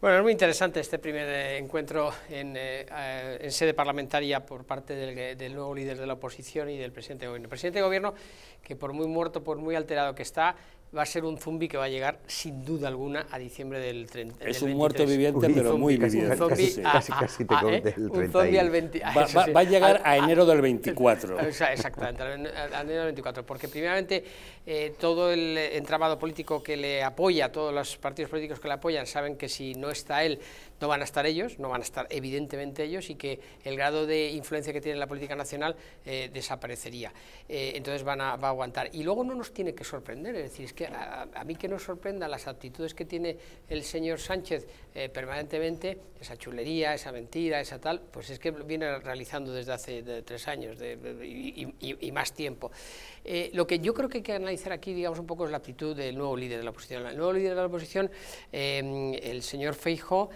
Bueno, es muy interesante este primer eh, encuentro eh, en, sede parlamentaria por parte del, del, nuevo líder de la oposición y del presidente de gobierno. El presidente de gobierno, que por muy muerto, por muy alterado que está, va a ser un zumbi que va a llegar sin duda alguna a diciembre del 30. Es un muerto viviente, pero muy casi, casi, te ¿eh? el 30 va, a llegar a, enero del 24. Exactamente, a enero del 24, porque primeramente eh, todo el entramado político que le apoya, todos los partidos políticos que le apoyan, saben que si no está él, no van a estar ellos, no van a estar evidentemente ellos, y que el grado de influencia que tiene la política nacional eh, desaparecería. entonces van a, va a aguantar. Y luego no nos tiene que sorprender, es decir, es a, mí que nos sorprenda las actitudes que tiene el señor Sánchez eh, permanentemente, esa chulería, esa mentira, esa tal, pues es que viene realizando desde hace tres años y, más tiempo. Eh, lo que yo creo que hay que analizar aquí, digamos, un poco es la actitud del nuevo líder de la oposición. El nuevo líder de la oposición, eh, el señor Feijo,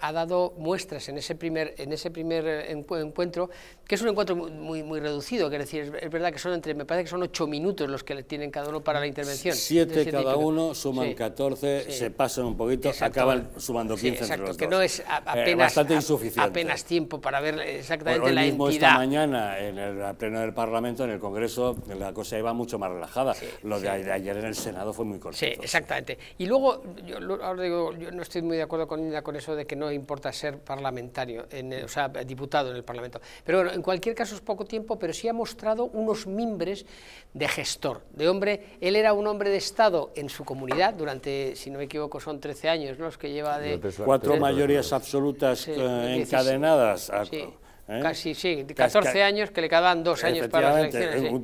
ha dado muestras en ese primer, en ese primer encuentro, que es un encuentro muy, muy, reducido, es decir, es, es, verdad que son entre, me parece que son ocho minutos los que le tienen cada uno para la intervención siete, cada uno, suman 14, se pasan un poquito, acaban sumando 15 exacto, que no es eh, apenas, bastante insuficiente. apenas tiempo para ver exactamente la mismo esta mañana, en el pleno del Parlamento, en el Congreso, la cosa iba mucho más relajada. lo de ayer en el Senado fue muy corto. Sí, exactamente. Y luego, yo, digo, yo no estoy muy de acuerdo con con eso de que no importa ser parlamentario, o sea, diputado en el Parlamento. Pero bueno, en cualquier caso es poco tiempo, pero sí ha mostrado unos mimbres de gestor, de hombre, él era un hombre de Estado en su comunidad durante, si no me equivoco, son 13 años ¿no? que lleva de... Cuatro mayorías absolutas eh, encadenadas. sí, ¿eh? Casi, sí, 14 años que le quedaban dos años para las elecciones.